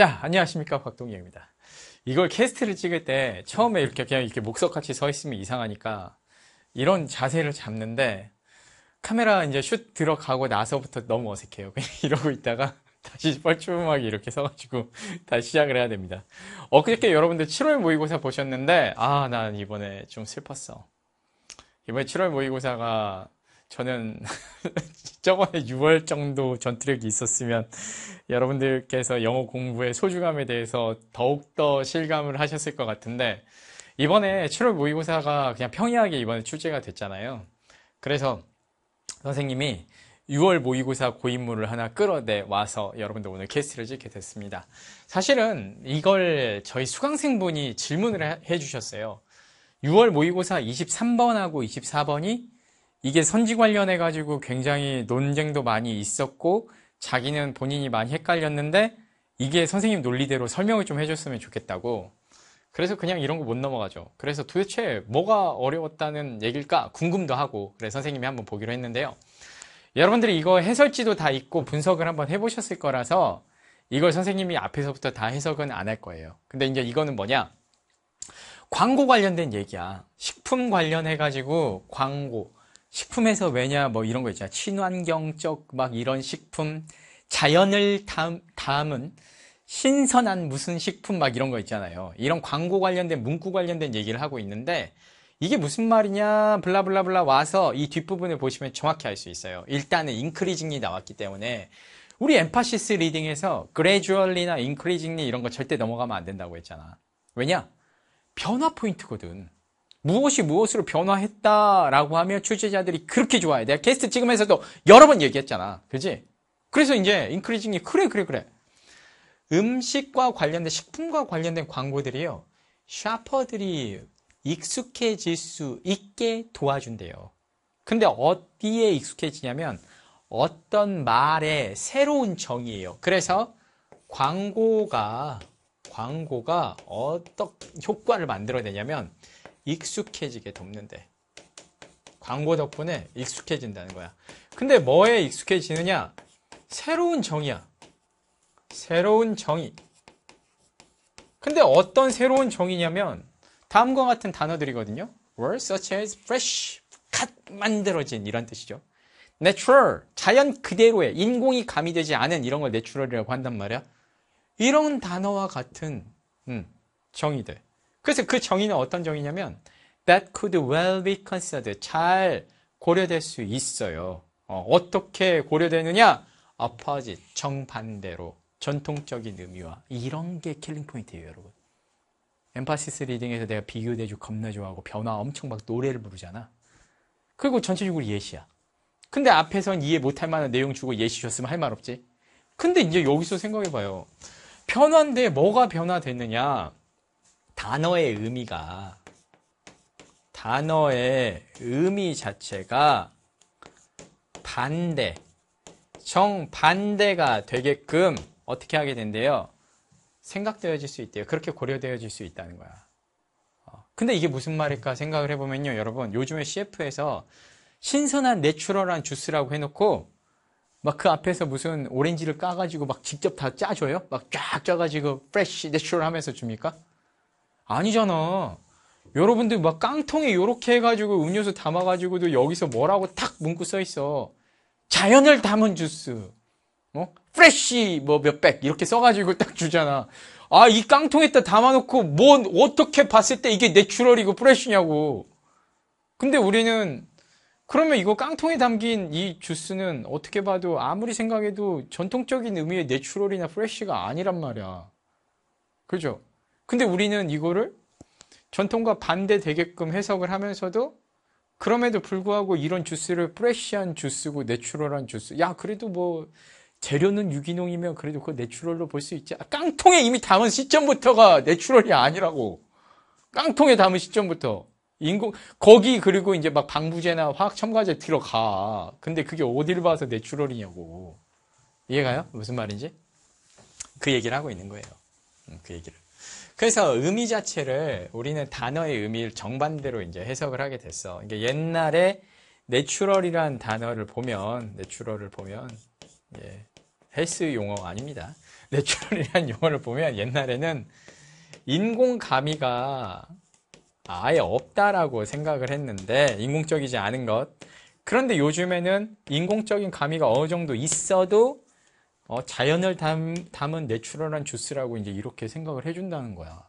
자, 안녕하십니까. 박동기입니다 이걸 캐스트를 찍을 때 처음에 이렇게 그냥 이렇게 목석같이 서 있으면 이상하니까 이런 자세를 잡는데 카메라 이제 슛 들어가고 나서부터 너무 어색해요. 그냥 이러고 있다가 다시 뻘쭘하게 이렇게 서가지고 다시 시작을 해야 됩니다. 어그저께 여러분들 7월 모의고사 보셨는데 아, 난 이번에 좀 슬펐어. 이번에 7월 모의고사가 저는 저번에 6월 정도 전투력이 있었으면 여러분들께서 영어 공부의 소중함에 대해서 더욱더 실감을 하셨을 것 같은데 이번에 7월 모의고사가 그냥 평이하게 이번에 출제가 됐잖아요. 그래서 선생님이 6월 모의고사 고인물을 하나 끌어내 와서 여러분들 오늘 캐스트를 찍게 됐습니다. 사실은 이걸 저희 수강생분이 질문을 해주셨어요. 6월 모의고사 23번하고 24번이 이게 선지 관련해 가지고 굉장히 논쟁도 많이 있었고 자기는 본인이 많이 헷갈렸는데 이게 선생님 논리대로 설명을 좀 해줬으면 좋겠다고 그래서 그냥 이런 거 못 넘어가죠 그래서 도대체 뭐가 어려웠다는 얘길까 궁금도 하고 그래서 선생님이 한번 보기로 했는데요 여러분들이 이거 해설지도 다 있고 분석을 한번 해보셨을 거라서 이걸 선생님이 앞에서부터 다 해석은 안 할 거예요 근데 이제 이거는 뭐냐 광고 관련된 얘기야 식품 관련해 가지고 광고 식품에서 왜냐 뭐 이런 거 있잖아. 친환경적 막 이런 식품, 자연을 담, 담은 신선한 무슨 식품 막 이런 거 있잖아요. 이런 광고 관련된 문구 관련된 얘기를 하고 있는데 이게 무슨 말이냐 블라블라블라 와서 이 뒷부분을 보시면 정확히 알 수 있어요. 일단은 인크리징이 나왔기 때문에 우리 엠파시스 리딩에서 gradually나 increasingly 이런 거 절대 넘어가면 안 된다고 했잖아. 왜냐? 변화 포인트거든. 무엇이 무엇으로 변화했다라고 하면 취제자들이 그렇게 좋아해. 내가 게스트 찍으면서도 여러 번 얘기했잖아. 그지? 그래서 이제 인크리징이 그래 그래 그래. 음식과 관련된 식품과 관련된 광고들이요. 샤퍼들이 익숙해질 수 있게 도와준대요. 근데 어디에 익숙해지냐면 어떤 말의 새로운 정의예요. 그래서 광고가 광고가 어떤 효과를 만들어내냐면 익숙해지게 돕는데 광고 덕분에 익숙해진다는 거야. 근데 뭐에 익숙해지느냐? 새로운 정의야. 새로운 정의. 근데 어떤 새로운 정의냐면 다음과 같은 단어들이거든요. words such as fresh, cut, 만들어진 이런 뜻이죠. natural, 자연 그대로의 인공이 가미되지 않은 이런 걸 natural이라고 한단 말이야. 이런 단어와 같은 음, 정의들. 그래서 그 정의는 어떤 정의냐면 that could well be considered 잘 고려될 수 있어요. 어, 떻게 고려되느냐? opposite 정반대로 전통적인 의미와 이런 게 킬링 포인트예요, 여러분. 엠파시스 리딩에서 내가 비교 대주 겁나 좋아하고 변화 엄청 막 노래를 부르잖아. 그리고 전체적으로 예시야. 근데 앞에선 이해 못할 만한 내용 주고 예시 줬으면 할 말 없지. 근데 이제 여기서 생각해봐요. 변화인데 뭐가 변화됐느냐? 단어의 의미가 단어의 의미 자체가 반대, 정반대가 되게끔 어떻게 하게 된대요? 생각되어질 수 있대요. 그렇게 고려되어질 수 있다는 거야. 어, 근데 이게 무슨 말일까 생각을 해보면요. 여러분, 요즘에 CF에서 신선한 내추럴한 주스라고 해놓고 막 그 앞에서 무슨 오렌지를 까가지고 막 직접 다 짜줘요? 막 쫙 짜가지고 프레쉬, 내추럴 하면서 줍니까? 아니잖아. 여러분들 막 깡통에 이렇게 해가지고 음료수 담아가지고도 여기서 뭐라고 탁 문구 써있어. 자연을 담은 주스. 뭐 프레쉬 뭐 몇백 이렇게 써가지고 딱 주잖아. 아이 깡통에다 담아놓고 뭔 어떻게 봤을 때 이게 내추럴이고 프레쉬냐고. 근데 우리는 그러면 이거 깡통에 담긴 이 주스는 어떻게 봐도 아무리 생각해도 전통적인 의미의 내추럴이나 프레쉬가 아니란 말이야. 그죠? 근데 우리는 이거를 전통과 반대되게끔 해석을 하면서도 그럼에도 불구하고 이런 주스를 프레쉬한 주스고 내추럴한 주스. 야, 그래도 뭐 재료는 유기농이면 그래도 그거 내추럴로 볼 수 있지. 아, 깡통에 이미 담은 시점부터가 내추럴이 아니라고. 깡통에 담은 시점부터. 인공, 거기 그리고 이제 막 방부제나 화학 첨가제 들어가. 근데 그게 어딜 봐서 내추럴이냐고. 이해가요? 무슨 말인지? 그 얘기를 하고 있는 거예요. 음, 그 얘기를. 그래서 의미 자체를 우리는 단어의 의미를 정반대로 이제 해석을 하게 됐어. 이게 옛날에 내추럴이라는 단어를 보면 내추럴을 보면 예, 헬스 용어 아닙니다. 내추럴이라는 용어를 보면 옛날에는 인공 감이가 아예 없다라고 생각을 했는데 인공적이지 않은 것. 그런데 요즘에는 인공적인 감이가 어느 정도 있어도 어, 자연을 담, 담은 내추럴한 주스라고 이제 이렇게 생각을 해준다는 거야.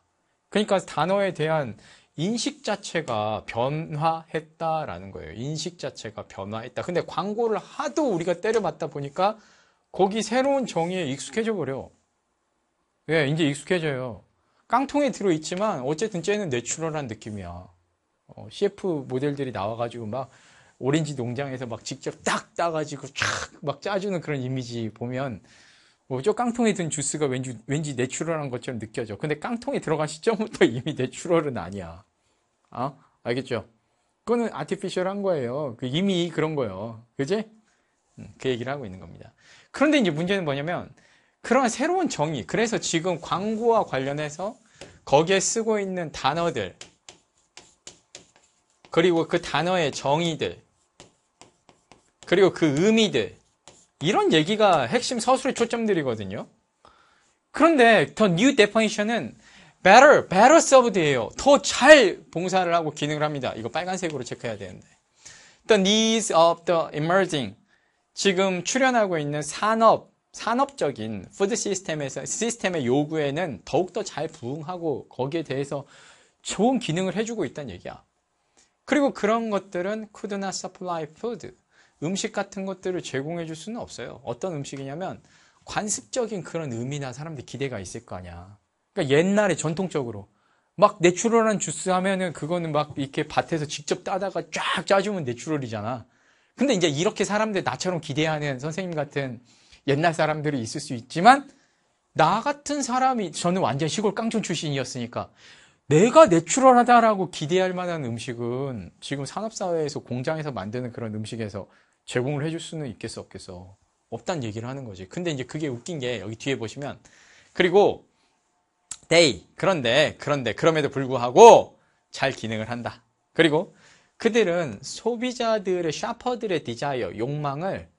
그러니까 단어에 대한 인식 자체가 변화했다라는 거예요. 인식 자체가 변화했다. 근데 광고를 하도 우리가 때려맞다 보니까 거기 새로운 정의에 익숙해져 버려. 예, 이제 익숙해져요. 깡통에 들어있지만 어쨌든 쟤는 내추럴한 느낌이야. 어, CF 모델들이 나와가지고 막 오렌지 농장에서 막 직접 딱 따가지고 쫙막 짜주는 그런 이미지 보면 뭐저 깡통에 든 주스가 왠지 왠지 내추럴한 것처럼 느껴져. 근데 깡통에 들어간 시점부터 이미 내추럴은 아니야. 아 알겠죠? 그거는 아티피셜한 거예요. 그 이미 그런 거예요. 그지? 음, 그 얘기를 하고 있는 겁니다. 그런데 이제 문제는 뭐냐면 그러한 새로운 정의. 그래서 지금 광고와 관련해서 거기에 쓰고 있는 단어들 그리고 그 단어의 정의들 그리고 그 의미들 이런 얘기가 핵심 서술의 초점들이거든요. 그런데 더 뉴데 w 니션은 better, better served예요. 더 잘 봉사를 하고 기능을 합니다. 이거 빨간색으로 체크해야 되는데. The needs of the emerging 지금 출현하고 있는 산업, 산업적인 푸드 시스템에서 시스템의 요구에는 더욱더 잘 부응하고 거기에 대해서 좋은 기능을 해주고 있다는 얘기야. 그리고 그런 것들은 could not supply food. 음식 같은 것들을 제공해 줄 수는 없어요. 어떤 음식이냐면 관습적인 그런 의미나 사람들 기대가 있을 거 아니야. 그러니까 옛날에 전통적으로 막 내추럴한 주스 하면은 그거는 막 이렇게 밭에서 직접 따다가 쫙 짜주면 내추럴이잖아. 근데 이제 이렇게 사람들 나처럼 기대하는 선생님 같은 옛날 사람들이 있을 수 있지만 나 같은 사람이 저는 완전 시골 깡촌 출신이었으니까 내가 내추럴하다라고 기대할 만한 음식은 지금 산업사회에서 공장에서 만드는 그런 음식에서 제공을 해줄 수는 있겠어 없겠어 없단 얘기를 하는 거지 근데 이제 그게 웃긴 게 여기 뒤에 보시면 그리고 they 그런데 그런데 그럼에도 불구하고 잘 기능을 한다 그리고 그들은 소비자들의 샤퍼들의 디자이어 욕망을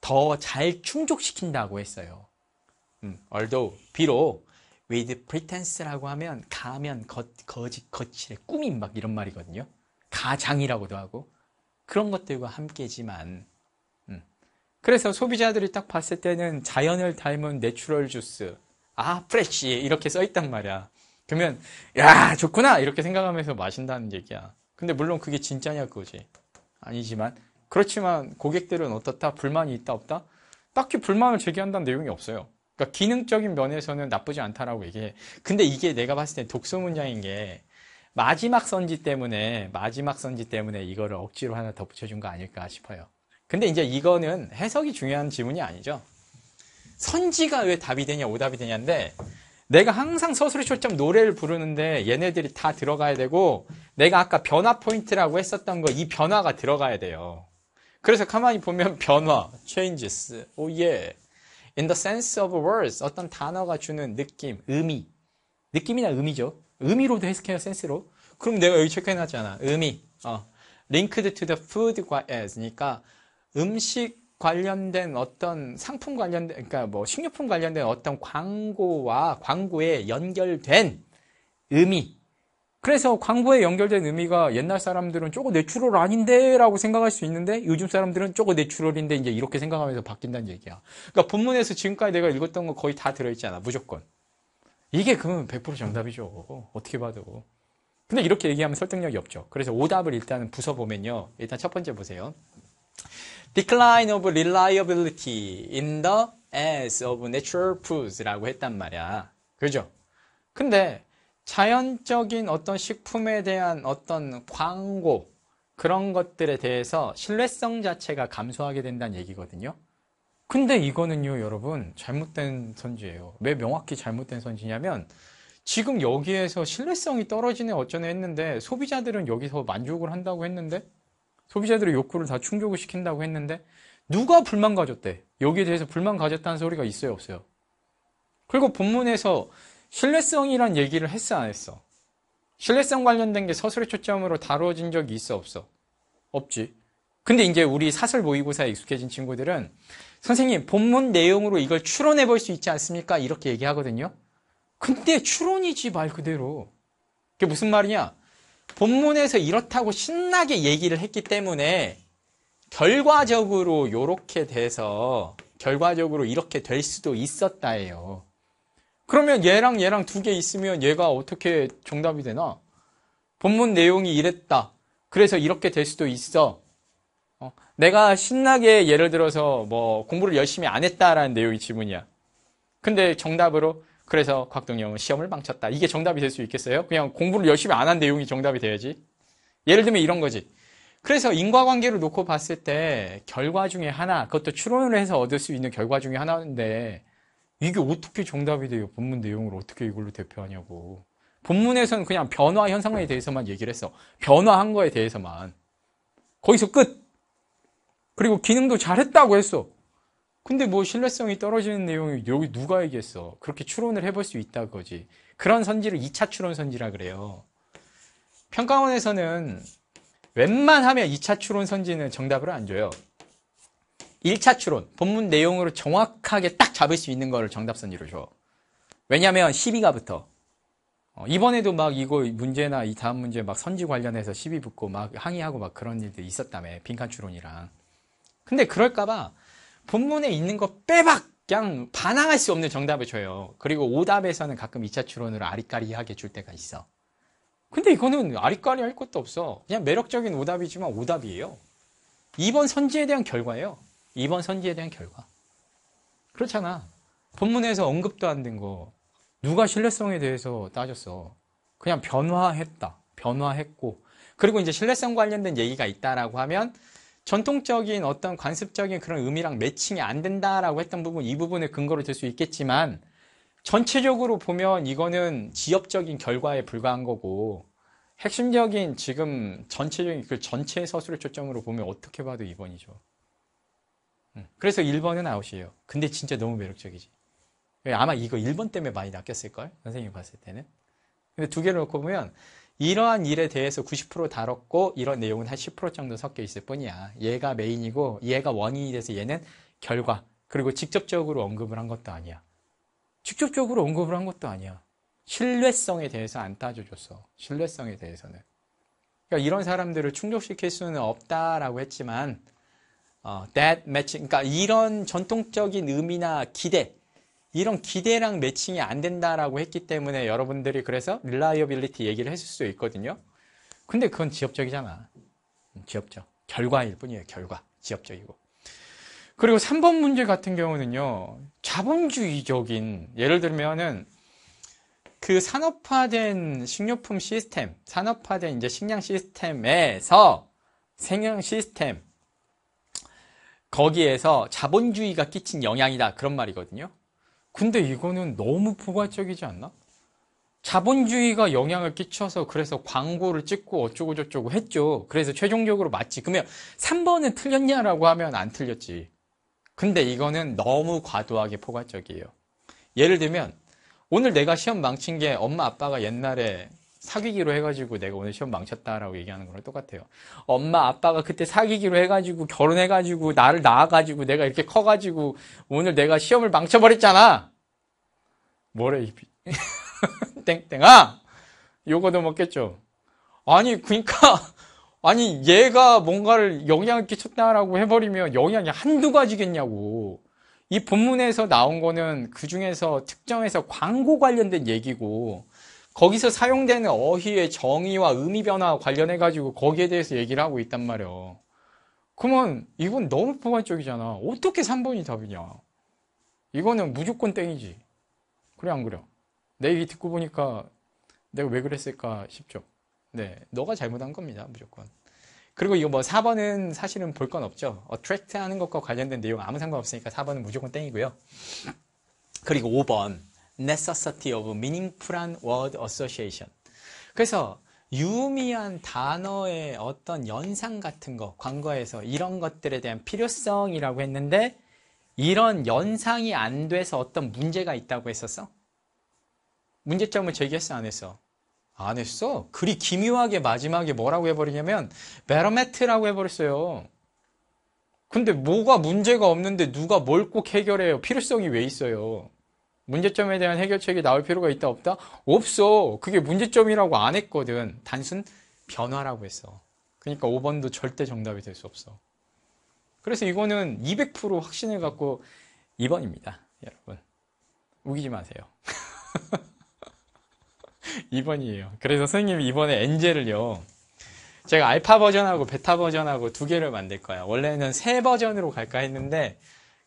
더 잘 충족시킨다고 했어요 음, although 비록 with pretense라고 하면 가면 거, 거짓 거칠의 꿈인 막 이런 말이거든요 가장이라고도 하고 그런 것들과 함께지만 그래서 소비자들이 딱 봤을 때는 자연을 닮은 내추럴 주스, 아, 프레쉬 이렇게 써있단 말이야. 그러면 야 좋구나 이렇게 생각하면서 마신다는 얘기야. 근데 물론 그게 진짜냐 그거지. 아니지만 그렇지만 고객들은 어떻다 불만이 있다 없다 딱히 불만을 제기한다는 내용이 없어요. 그러니까 기능적인 면에서는 나쁘지 않다라고 얘기해. 근데 이게 내가 봤을 때 독서 문장인 게 마지막 선지 때문에 마지막 선지 때문에 이거를 억지로 하나 덧붙여준 거 아닐까 싶어요. 근데 이제 이거는 해석이 중요한 질문이 아니죠. 선지가 왜 답이 되냐 오답이 되냐인데 내가 항상 서술이 초점 노래를 부르는데 얘네들이 다 들어가야 되고 내가 아까 변화 포인트라고 했었던 거 이 변화가 들어가야 돼요. 그래서 가만히 보면 변화, changes, oh yeah. in the sense of words 어떤 단어가 주는 느낌, 의미, 느낌이나 의미죠. 의미로도 해석해요, 센스로. 그럼 내가 여기 체크해놨잖아. 의미, 어, linked to the food과 as니까 음식 관련된 어떤 상품 관련된 그러니까 뭐 식료품 관련된 어떤 광고와 광고에 연결된 의미 그래서 광고에 연결된 의미가 옛날 사람들은 쪼거 내추럴 아닌데 라고 생각할 수 있는데 요즘 사람들은 쪼거 내추럴인데 이제 이렇게 생각하면서 바뀐다는 얘기야. 그러니까 본문에서 지금까지 내가 읽었던 거 거의 다 들어있잖아. 무조건. 이게 그러면 100% 정답이죠. 어떻게 봐도. 근데 이렇게 얘기하면 설득력이 없죠. 그래서 오답을 일단 부숴보면요. 일단 첫 번째 보세요. decline of reliability in the as of natural foods라고 했단 말이야. 그죠? 근데 자연적인 어떤 식품에 대한 어떤 광고 그런 것들에 대해서 신뢰성 자체가 감소하게 된다는 얘기거든요. 근데 이거는요, 여러분, 잘못된 선지예요. 왜 명확히 잘못된 선지냐면, 지금 여기에서 신뢰성이 떨어지네 어쩌네 했는데, 소비자들은 여기서 만족을 한다고 했는데, 소비자들의 욕구를 다 충족을 시킨다고 했는데 누가 불만 가졌대? 여기에 대해서 불만 가졌다는 소리가 있어요, 없어요? 그리고 본문에서 신뢰성이란 얘기를 했어, 안 했어? 신뢰성 관련된 게 서술의 초점으로 다뤄진 적이 있어, 없어? 없지. 근데 이제 우리 사설 모의고사에 익숙해진 친구들은 선생님, 본문 내용으로 이걸 추론해 볼 수 있지 않습니까? 이렇게 얘기하거든요. 근데 추론이지, 말 그대로. 그게 무슨 말이냐? 본문에서 이렇다고 신나게 얘기를 했기 때문에 결과적으로 이렇게 돼서 결과적으로 이렇게 될 수도 있었다예요. 그러면 얘랑 얘랑 두 개 있으면 얘가 어떻게 정답이 되나? 본문 내용이 이랬다. 그래서 이렇게 될 수도 있어. 어, 내가 신나게 예를 들어서 뭐 공부를 열심히 안 했다라는 내용이 지문이야. 근데 정답으로 그래서 곽동영은 시험을 망쳤다. 이게 정답이 될 수 있겠어요? 그냥 공부를 열심히 안 한 내용이 정답이 돼야지. 예를 들면 이런 거지. 그래서 인과관계를 놓고 봤을 때 결과 중에 하나, 그것도 추론을 해서 얻을 수 있는 결과 중에 하나인데 이게 어떻게 정답이 돼요? 본문 내용을 어떻게 이걸로 대표하냐고. 본문에서는 그냥 변화 현상에 대해서만 얘기를 했어. 변화한 거에 대해서만. 거기서 끝! 그리고 기능도 잘했다고 했어. 근데 뭐 신뢰성이 떨어지는 내용이 여기 누가 얘기했어? 그렇게 추론을 해볼 수 있다 거지. 그런 선지를 2차 추론 선지라 그래요. 평가원에서는 웬만하면 2차 추론 선지는 정답을 안 줘요. 1차 추론, 본문 내용으로 정확하게 딱 잡을 수 있는 거를 정답 선지로 줘. 왜냐면 12가 부터 어, 이번에도 막 이거 문제나 이 다음 문제 막 선지 관련해서 시비 붙고 막 항의하고 막 그런 일도 있었다며 빈칸 추론이랑 근데 그럴까봐 본문에 있는 거 빼박 그냥 반항할 수 없는 정답을 줘요. 그리고 오답에서는 가끔 2차 추론으로 아리까리하게 줄 때가 있어. 근데 이거는 아리까리 할 것도 없어. 그냥 매력적인 오답이지만 오답이에요. 2번 선지에 대한 결과예요. 2번 선지에 대한 결과. 그렇잖아. 본문에서 언급도 안 된 거. 누가 신뢰성에 대해서 따졌어. 그냥 변화했다. 변화했고. 그리고 이제 신뢰성 관련된 얘기가 있다라고 하면 전통적인 어떤 관습적인 그런 의미랑 매칭이 안 된다라고 했던 부분 이부분에 근거로 들수 있겠지만 전체적으로 보면 이거는 지엽적인 결과에 불과한 거고 핵심적인 지금 전체적인 그 전체 서술의 초점으로 보면 어떻게 봐도 2번이죠. 음, 그래서 1번은 아웃이에요. 근데 진짜 너무 매력적이지. 아마 이거 1번 때문에 많이 낚였을걸? 선생님이 봤을 때는. 근데 두 개를 놓고 보면 이러한 일에 대해서 90% 다뤘고 이런 내용은 한 10% 정도 섞여 있을 뿐이야. 얘가 메인이고 얘가 원인이 돼서 얘는 결과 그리고 직접적으로 언급을 한 것도 아니야. 직접적으로 언급을 한 것도 아니야. 신뢰성에 대해서 안 따져줬어. 신뢰성에 대해서는. 그러니까 이런 사람들을 충족시킬 수는 없다라고 했지만 어, that matching, 그러니까 이런 전통적인 의미나 기대 이런 기대랑 매칭이 안 된다라고 했기 때문에 여러분들이 그래서 릴라이어빌리티 얘기를 했을 수도 있거든요. 근데 그건 지엽적이잖아. 음, 지엽적. 결과일 뿐이에요. 결과. 지엽적이고. 그리고 3번 문제 같은 경우는요. 자본주의적인 예를 들면은 그 산업화된 식료품 시스템, 산업화된 이제 식량 시스템에서 생양 시스템 거기에서 자본주의가 끼친 영향이다 그런 말이거든요. 근데 이거는 너무 포괄적이지 않나? 자본주의가 영향을 끼쳐서 그래서 광고를 찍고 어쩌고 저쩌고 했죠. 그래서 최종적으로 맞지. 그러면 3번은 틀렸냐라고 하면 안 틀렸지. 근데 이거는 너무 과도하게 포괄적이에요. 예를 들면 오늘 내가 시험 망친 게 엄마 아빠가 옛날에 사귀기로 해가지고 내가 오늘 시험 망쳤다라고 얘기하는 거랑 똑같아요. 엄마 아빠가 그때 사귀기로 해가지고 결혼해가지고 나를 낳아가지고 내가 이렇게 커가지고 오늘 내가 시험을 망쳐버렸잖아. 뭐래 이 땡땡아 요거도 먹겠죠. 아니 그니까 아니 얘가 뭔가를 영향을 끼쳤다라고 해버리면 영향이 한두 가지겠냐고. 이 본문에서 나온 거는 그 중에서 특정해서 광고 관련된 얘기고 거기서 사용되는 어휘의 정의와 의미 변화 관련해 가지고 거기에 대해서 얘기를 하고 있단 말이에요. 그러면 이건 너무 포괄적이잖아. 어떻게 3번이 답이냐? 이거는 무조건 땡이지. 그래 안 그래? 내 얘기 듣고 보니까 내가 왜 그랬을까 싶죠. 네, 너가 잘못한 겁니다. 무조건. 그리고 이거 뭐 4번은 사실은 볼 건 없죠. a t t r 하는 것과 관련된 내용 아무 상관없으니까 4번은 무조건 땡이고요. 그리고 5번. necessity of m e a n i n g f u l word association. 그래서 유미한 단어의 어떤 연상 같은 거, 광고에서 이런 것들에 대한 필요성이라고 했는데 이런 연상이 안 돼서 어떤 문제가 있다고 했었어? 문제점을 제기했어, 안 했어? 안 했어. 그리 기묘하게 마지막에 뭐라고 해버리냐면 베러메트라고 해버렸어요. 근데 뭐가 문제가 없는데 누가 뭘 꼭 해결해요? 필요성이 왜 있어요? 문제점에 대한 해결책이 나올 필요가 있다 없다? 없어. 그게 문제점이라고 안 했거든. 단순 변화라고 했어. 그러니까 5번도 절대 정답이 될 수 없어. 그래서 이거는 200% 확신을 갖고 2번입니다. 여러분. 우기지 마세요. 2번이에요. 그래서 선생님이 이번에 엔젤을요. 제가 알파 버전하고 베타 버전하고 두 개를 만들 거야. 원래는 세 버전으로 갈까 했는데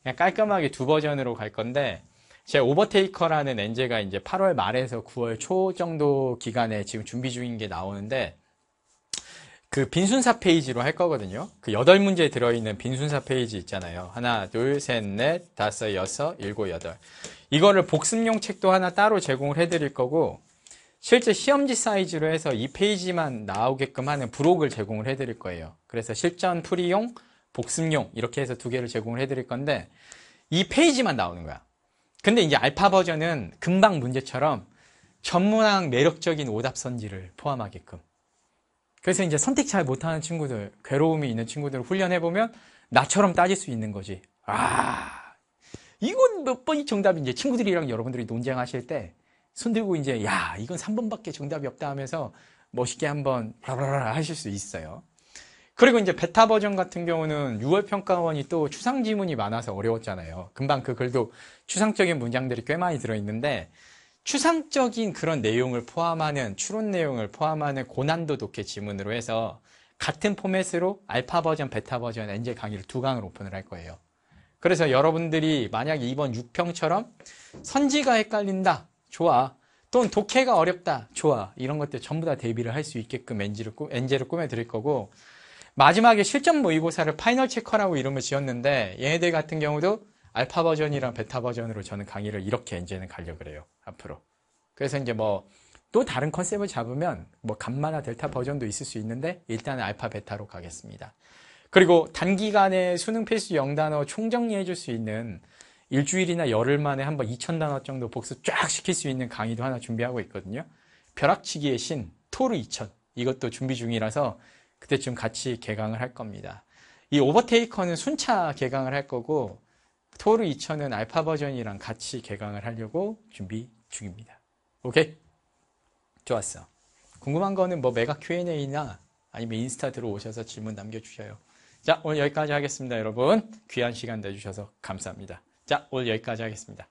그냥 깔끔하게 두 버전으로 갈 건데 제 오버테이커라는 엔제가 이제 8월 말에서 9월 초 정도 기간에 지금 준비 중인 게 나오는데 그 빈순사 페이지로 할 거거든요. 그 8문제 들어있는 빈순사 페이지 있잖아요. 하나, 둘, 셋, 넷, 다섯, 여섯, 일곱, 여덟. 이거를 복습용 책도 하나 따로 제공을 해드릴 거고 실제 시험지 사이즈로 해서 이 페이지만 나오게끔 하는 브록을 제공을 해드릴 거예요. 그래서 실전 풀이용, 복습용 이렇게 해서 두 개를 제공을 해드릴 건데 이 페이지만 나오는 거야. 근데 이제 알파 버전은 금방 문제처럼 전문학 매력적인 오답선지를 포함하게끔. 그래서 이제 선택 잘 못하는 친구들, 괴로움이 있는 친구들을 훈련해보면 나처럼 따질 수 있는 거지. 아, 이건 몇 번이 정답인지 친구들이랑 여러분들이 논쟁하실 때 손들고 이제 야, 이건 3번밖에 정답이 없다 하면서 멋있게 한번 라라라 하실 수 있어요. 그리고 이제 베타 버전 같은 경우는 6월 평가원이 또 추상 지문이 많아서 어려웠잖아요. 금방 그 글도 추상적인 문장들이 꽤 많이 들어있는데 추상적인 그런 내용을 포함하는 추론 내용을 포함하는 고난도 독해 지문으로 해서 같은 포맷으로 알파 버전, 베타 버전, 엔젤 강의를 두 강을 오픈을 할 거예요. 그래서 여러분들이 만약에 이번 6평처럼 선지가 헷갈린다. 좋아. 또는 독해가 어렵다. 좋아. 이런 것들 전부 다 대비를 할 수 있게끔 엔젤을, 엔젤을 꾸며드릴 거고 마지막에 실전 모의고사를 파이널 체커라고 이름을 지었는데 얘네들 같은 경우도 알파 버전이랑 베타 버전으로 저는 강의를 이렇게 이제는 가려고 그래요. 앞으로. 그래서 이제 뭐 또 다른 컨셉을 잡으면 뭐 감마나 델타 버전도 있을 수 있는데 일단은 알파 베타로 가겠습니다. 그리고 단기간에 수능 필수 영단어 총정리해 줄 수 있는 일주일이나 열흘 만에 한번 2천단어 정도 복습 쫙 시킬 수 있는 강의도 하나 준비하고 있거든요. 벼락치기의 신, 토르 2천 이것도 준비 중이라서 그때쯤 같이 개강을 할 겁니다. 이 오버테이커는 순차 개강을 할 거고 토르 2000은 알파 버전이랑 같이 개강을 하려고 준비 중입니다. 오케이? 좋았어. 궁금한 거는 뭐 메가 Q&A나 아니면 인스타 들어오셔서 질문 남겨주셔요. 자, 오늘 여기까지 하겠습니다, 여러분. 귀한 시간 내주셔서 감사합니다. 자, 오늘 여기까지 하겠습니다.